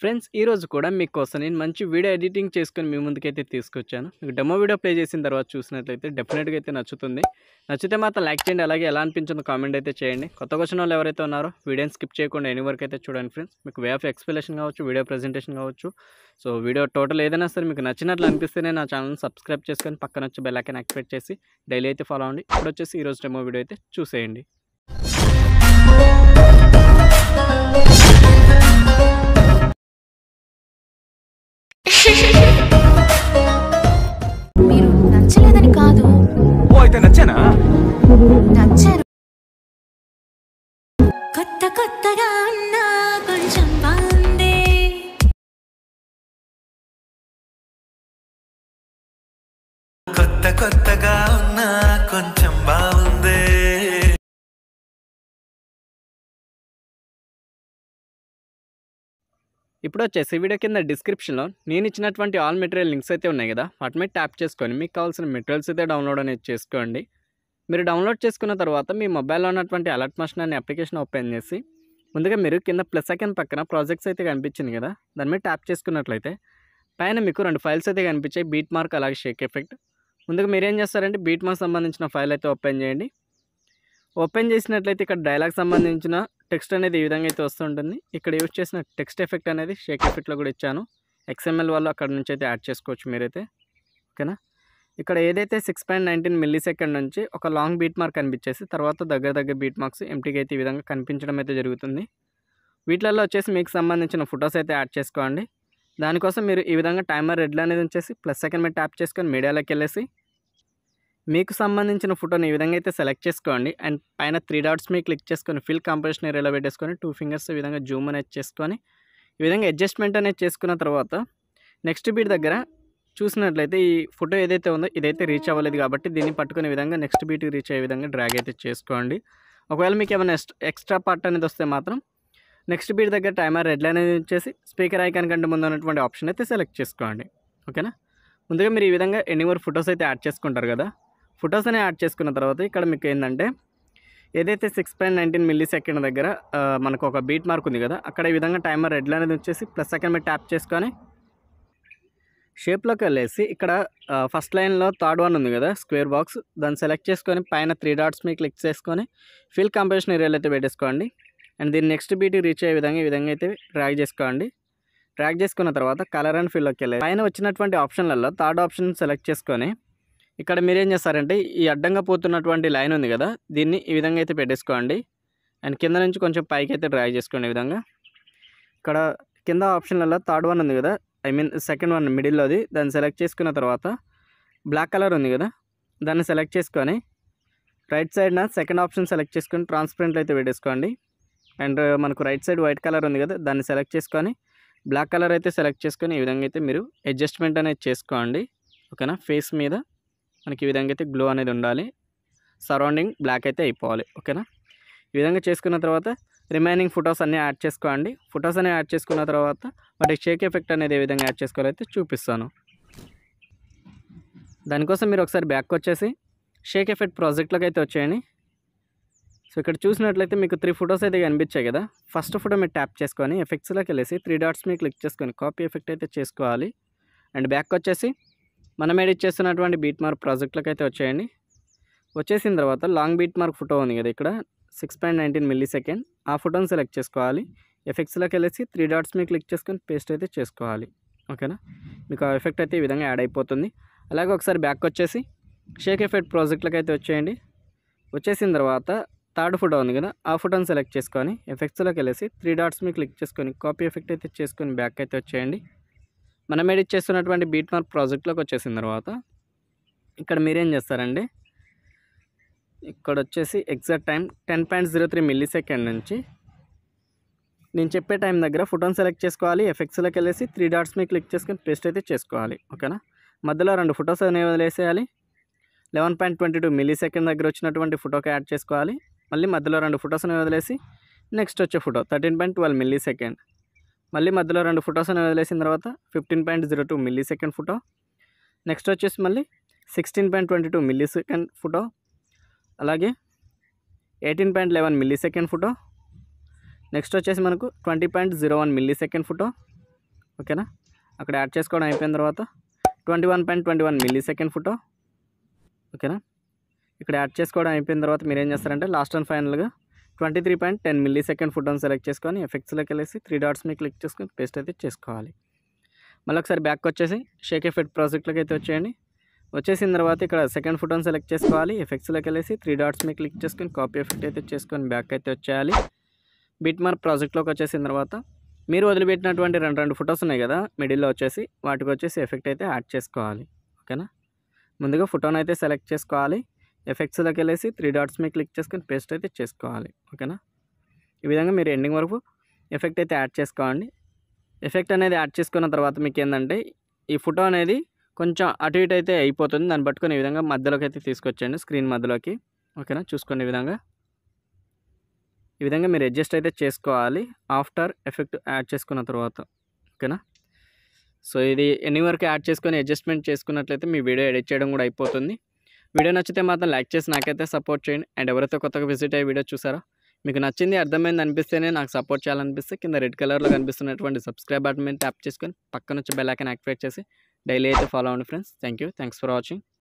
friends ఈరోజు కూడా మీకోసం నేను మంచి వీడియో ఎడిటింగ్ చేసుకొని మీ ముందుకైతే తీసుకొచ్చాను మీకు డెమో వీడియో ప్లే చేసిన తర్వాత చూసినట్లయితే డెఫినెట్గా అయితే నచ్చుతుంది నచ్చితే మాత్రం లైక్ చేయండి అలాగే ఎలా అనిపించిందో కామెంట్ అయితే చేయండి కొత్త క్వశ్చన్ వాళ్ళు ఎవరైతే ఉన్నారో వీడియోని స్కిప్ చేయకుండా ఎనీ వరకు అయితే చూడండి ఫ్రెండ్స్ మీకు వే ఆఫ్ ఎక్స్ప్లెనేషన్ కావచ్చు వీడియో ప్రజెంటేషన్ కావచ్చు సో వీడియో టోటల్ ఏదైనా సరే మీకు నచ్చినట్లు అనిపిస్తేనే నా ఛానల్ని సబ్స్క్రైబ్ చేసుకొని పక్కన వచ్చి బెల్లైకన్ యాక్టివేట్ చేసి డైలీ అయితే ఫాలో అవ్వండి ఇప్పుడు వచ్చేసి ఈరోజు డెమో వీడియో అయితే చూసేయండి అంటే నచ్చానా నచ్చారు కొత్త కొత్తగా ఉన్నా కొంచెం బాగుంది కొత్త కొత్తగా ఉన్నా ఇప్పుడు వచ్చేసి వీడియో కింద డిస్క్రిప్షన్లో నేను ఇచ్చినటువంటి ఆల్ మెటీరియల్ లింక్స్ అయితే ఉన్నాయి కదా వాటి మీద ట్యాప్ చేసుకొని మీకు కావాల్సిన మెటీరియల్స్ అయితే డౌన్లోడ్ అనేది చేసుకోండి మీరు డౌన్లోడ్ చేసుకున్న తర్వాత మీ మొబైల్లో ఉన్నటువంటి అలర్ట్ మషన్ అనే అప్లికేషన్ ఓపెన్ చేసి ముందుగా మీరు కింద ప్లస్ సెకండ్ పక్కన ప్రాజెక్ట్స్ అయితే కనిపించింది కదా దాని మీద ట్యాప్ చేసుకున్నట్లయితే పైన మీకు రెండు ఫైల్స్ అయితే కనిపించాయి బీట్ మార్క్ అలాగే షేక్ ఎఫెక్ట్ ముందుగా మీరు ఏం చేస్తారంటే బీట్ మార్క్ సంబంధించిన ఫైల్ అయితే ఓపెన్ చేయండి ఓపెన్ చేసినట్లయితే ఇక్కడ డైలాగ్ సంబంధించిన టెక్స్ట్ అనేది ఈ విధంగా అయితే వస్తుంటుంది ఇక్కడ యూజ్ చేసిన టెక్స్ట్ ఎఫెక్ట్ అనేది షేక్ ఎఫెక్ట్లో కూడా ఇచ్చాను ఎక్స్ఎంఎల్ వాళ్ళు అక్కడ నుంచి అయితే యాడ్ చేసుకోవచ్చు మీరైతే ఓకేనా ఇక్కడ ఏదైతే సిక్స్ పాయింట్ మిల్లీ సెకండ్ నుంచి ఒక లాంగ్ బీట్ మార్క్ కనిపించేసి తర్వాత దగ్గర దగ్గర బీట్ మార్క్స్ ఎంటీకి అయితే ఈ విధంగా కనిపించడం అయితే జరుగుతుంది వీటిలలో వచ్చేసి మీకు సంబంధించిన ఫొటోస్ అయితే యాడ్ చేసుకోండి దానికోసం మీరు ఈ విధంగా టైమర్ రెడ్లు అనేది వచ్చేసి ప్లస్ సెకండ్ మీద ట్యాప్ చేసుకొని మీడియాలోకి వెళ్ళేసి మీకు సంబంధించిన ఫోటోని ఈ విధంగా అయితే సెలెక్ట్ చేసుకోండి అండ్ పైన త్రీ డాట్స్ మీద క్లిక్ చేసుకొని ఫిల్ కాంపిటీషన్ ఏరియాలో పెట్టేసుకొని టూ ఫింగర్స్ ఈ విధంగా జూమ్ అనేది చేసుకొని ఈ విధంగా అడ్జస్ట్మెంట్ అనేది చేసుకున్న తర్వాత నెక్స్ట్ బీట్ దగ్గర చూసినట్లయితే ఈ ఫోటో ఏదైతే ఉందో ఇదైతే రీచ్ అవ్వలేదు కాబట్టి దీన్ని పట్టుకునే విధంగా నెక్స్ట్ బీట్కి రీచ్ అయ్యే విధంగా డ్రాగ్ అయితే చేసుకోండి ఒకవేళ మీకు ఏమైనా ఎక్స్ట్రా పార్ట్ అనేది వస్తే మాత్రం నెక్స్ట్ బీట్ దగ్గర టైమర్ రెడ్ లైన్ అనేది వచ్చేసి స్పీకర్ ఐకాన్ కంటే ముందు ఉన్నటువంటి ఆప్షన్ అయితే సెలెక్ట్ చేసుకోండి ఓకేనా ముందుగా మీరు ఈ విధంగా ఎన్ని మోర్ ఫొటోస్ అయితే యాడ్ చేసుకుంటారు కదా ఫొటోస్ని యాడ్ చేసుకున్న తర్వాత ఇక్కడ మీకు ఏంటంటే ఏదైతే six point nineteen millisecond దగ్గర మనకు ఒక బీట్ మార్క్ ఉంది కదా అక్కడ ఈ విధంగా టైమర్ రెడ్ అనేది వచ్చేసి ప్లస్ సెకండ్ మీద ట్యాప్ చేసుకొని షేప్లోకి వెళ్ళేసి ఇక్కడ ఫస్ట్ లైన్లో థర్డ్ వన్ ఉంది కదా స్క్వేర్ బాక్స్ దాన్ని సెలెక్ట్ చేసుకొని పైన త్రీ డాట్స్ మీద క్లిక్ చేసుకొని ఫిల్ కంపెన్షన్ ఏరియాలో అయితే పెట్టేసుకోండి అండ్ దీన్ని నెక్స్ట్ బీట్ రీచ్ అయ్యే విధంగా ఈ విధంగా అయితే ట్రాక్ చేసుకోండి ట్రాక్ చేసుకున్న తర్వాత కలర్ అండ్ ఫిల్లోకి వెళ్ళి పైన వచ్చినటువంటి ఆప్షన్లలో థర్డ్ ఆప్షన్ సెలెక్ట్ చేసుకొని ఇక్కడ మీరు ఏం చేస్తారంటే ఈ అడ్డంగా పోతున్నటువంటి లైన్ ఉంది కదా దీన్ని ఈ విధంగా అయితే పెట్టేసుకోండి అండ్ కింద నుంచి కొంచెం పైకి అయితే డ్రా చేసుకోండి ఈ విధంగా ఇక్కడ కింద ఆప్షన్లలో థర్డ్ వన్ ఉంది కదా ఐ మీన్ సెకండ్ వన్ మిడిల్లోది దాన్ని సెలెక్ట్ చేసుకున్న తర్వాత బ్లాక్ కలర్ ఉంది కదా దాన్ని సెలెక్ట్ చేసుకొని రైట్ సైడ్న సెకండ్ ఆప్షన్ సెలెక్ట్ చేసుకొని ట్రాన్స్పరెంట్లు అయితే పెట్టేసుకోండి అండ్ మనకు రైట్ సైడ్ వైట్ కలర్ ఉంది కదా దాన్ని సెలెక్ట్ చేసుకొని బ్లాక్ కలర్ అయితే సెలెక్ట్ చేసుకొని ఈ విధంగా అయితే మీరు అడ్జస్ట్మెంట్ అనేది చేసుకోండి ఓకేనా ఫేస్ మీద మనకి ఈ విధంగా అయితే గ్లో అనేది ఉండాలి సరౌండింగ్ బ్లాక్ అయితే అయిపోవాలి ఓకేనా ఈ విధంగా చేసుకున్న తర్వాత రిమైనింగ్ ఫొటోస్ అన్నీ యాడ్ చేసుకోండి ఫొటోస్ అన్నీ యాడ్ చేసుకున్న తర్వాత వాటికి షేక్ ఎఫెక్ట్ అనేది ఏ విధంగా యాడ్ చేసుకోవాలైతే చూపిస్తాను దానికోసం మీరు ఒకసారి బ్యాక్ వచ్చేసి షేక్ ఎఫెక్ట్ ప్రాజెక్ట్లోకి అయితే వచ్చేయండి సో ఇక్కడ చూసినట్లయితే మీకు త్రీ ఫొటోస్ అయితే కనిపించాయి కదా ఫస్ట్ ఫోటో మీరు ట్యాప్ చేసుకొని ఎఫెక్ట్స్లోకి వెళ్ళేసి త్రీ డాట్స్ మీద క్లిక్ చేసుకొని కాపీ ఎఫెక్ట్ అయితే చేసుకోవాలి అండ్ బ్యాక్ వచ్చేసి మనం ఎడిట్ చేస్తున్నటువంటి బీట్ మార్క్ ప్రాజెక్టులకు అయితే వచ్చేయండి వచ్చేసిన తర్వాత లాంగ్ బీట్ మార్క్ ఫోటో ఉంది కదా ఇక్కడ six point nineteen millisecond ఆ ఫోటోని సెలెక్ట్ చేసుకోవాలి ఎఫెక్ట్స్లోకి వెళ్ళేసి త్రీ డాట్స్ మీద క్లిక్ చేసుకొని పేస్ట్ అయితే చేసుకోవాలి ఓకేనా మీకు ఆ ఎఫెక్ట్ అయితే ఈ విధంగా యాడ్ అయిపోతుంది అలాగే ఒకసారి బ్యాక్ వచ్చేసి షేక్ ఎఫెక్ట్ ప్రాజెక్టులకు అయితే వచ్చేయండి వచ్చేసిన తర్వాత థర్డ్ ఫోటో ఉంది కదా ఆ ఫోటోని సెలెక్ట్ చేసుకొని ఎఫెక్ట్స్లోకి వెళ్ళేసి త్రీ డాట్స్ మీద క్లిక్ చేసుకొని కాపీ ఎఫెక్ట్ అయితే చేసుకొని బ్యాక్ అయితే వచ్చేయండి మనం ఎడిట్ చేస్తున్నటువంటి బీట్ మార్క్ ప్రాజెక్ట్లోకి వచ్చేసిన తర్వాత ఇక్కడ మీరేం చేస్తారండి ఇక్కడ వచ్చేసి exact time ten point zero three millisecond నుంచి నేను చెప్పే టైం దగ్గర ఫోటోని సెలెక్ట్ చేసుకోవాలి ఎఫెక్ట్స్లోకి వెళ్ళేసి త్రీ డాట్స్ మీద క్లిక్ చేసుకొని పేస్ట్ అయితే చేసుకోవాలి ఓకేనా మధ్యలో రెండు ఫొటోస్ అనేవి వదిలేసేయాలి eleven point twenty two millisecond దగ్గర వచ్చినటువంటి ఫోటోకి యాడ్ చేసుకోవాలి మళ్ళీ మధ్యలో రెండు ఫొటోస్ అనేవి వదిలేసి నెక్స్ట్ వచ్చే photo thirteen point twelve millisecond మళ్ళీ మధ్యలో రెండు ఫోటోస్ అని వదిలేసిన తర్వాత fifteen point zero two millisecond photo next వచ్చేసి మళ్ళీ sixteen point twenty two millisecond photo అలాగే eighteen point eleven millisecond photo next వచ్చేసి మనకు twenty point zero one millisecond photo ఓకేనా అక్కడ యాడ్ చేసుకోవడం అయిపోయిన తర్వాత twenty one point twenty one millisecond photo ఓకేనా ఇక్కడ యాడ్ చేసుకోవడం అయిపోయిన తర్వాత మీరు ఏం చేస్తారంటే లాస్ట్ అండ్ ఫైనల్గా twenty three point ten millisecond ఫుటోన్ సెలెక్ట్ చేసుకొని ఎఫెక్ట్స్లోకి వెళ్ళేసి త్రీ డాట్స్ మీకు క్లిక్ చేసుకొని పేస్ట్ అయితే చేసుకోవాలి మళ్ళీ ఒకసారి బ్యాక్ వచ్చేసి షేక్ ఎఫెక్ట్ ప్రాజెక్ట్లోకి అయితే వచ్చేయండి వచ్చేసిన తర్వాత ఇక్కడ సెకండ్ ఫోటోని సెలెక్ట్ చేసుకోవాలి ఎఫెక్ట్స్లోకి వెళ్ళేసి త్రీ డాట్స్ మీద క్లిక్ చేసుకొని కాపీ ఎఫెక్ట్ అయితే చేసుకొని బ్యాక్ అయితే వచ్చేయాలి బిట్ మార్క్ ప్రాజెక్ట్లోకి వచ్చేసిన తర్వాత మీరు వదిలిపెట్టినటువంటి రెండు రెండు ఫొటోస్ ఉన్నాయి కదా మిడిల్లో వచ్చేసి వాటికి వచ్చేసి ఎఫెక్ట్ అయితే యాడ్ చేసుకోవాలి ఓకేనా ముందుగా ఫోటోని అయితే సెలెక్ట్ చేసుకోవాలి ఎఫెక్ట్స్లోకి వెళ్ళేసి త్రీ డాట్స్ మీద క్లిక్ చేసుకొని పేస్ట్ అయితే చేసుకోవాలి ఓకేనా ఈ విధంగా మీరు ఎండింగ్ వరకు ఎఫెక్ట్ అయితే యాడ్ చేసుకోండి ఎఫెక్ట్ అనేది యాడ్ చేసుకున్న తర్వాత మీకు ఏంటంటే ఈ ఫోటో అనేది కొంచెం అటు ఇటు అయితే అయిపోతుంది దాన్ని పట్టుకొని ఈ విధంగా మధ్యలోకి అయితే తీసుకొచ్చేయండి స్క్రీన్ మధ్యలోకి ఓకేనా చూసుకోండి ఈ విధంగా ఈ విధంగా మీరు అడ్జస్ట్ అయితే చేసుకోవాలి ఆఫ్టర్ ఎఫెక్ట్ యాడ్ చేసుకున్న తర్వాత ఓకేనా సో ఇది ఎన్ని వరకు యాడ్ చేసుకొని అడ్జస్ట్మెంట్ చేసుకున్నట్లయితే మీ వీడియో ఎడిట్ చేయడం కూడా అయిపోతుంది వీడియో నచ్చితే మాత్రం లైక్ చేసి నాకైతే సపోర్ట్ చేయండి అండ్ ఎవరైతే కొత్తగా విజిట్ అయ్యి వీడియో చూసారో మీకు నచ్చింది అర్థమైంది అనిపిస్తేనే నాకు సపోర్ట్ చేయాలనిపిస్తే కింద రెడ్ కలర్లో కనిపిస్తున్నటువంటి సబ్స్క్రైబ్ బటన్ మీద ట్యాప్ చేసుకొని పక్కన వచ్చి బెల్ ఐకన్ యాక్టివేట్ చేసి డైలీ అయితే ఫాలో అవ్వండి friends thank you thanks for watching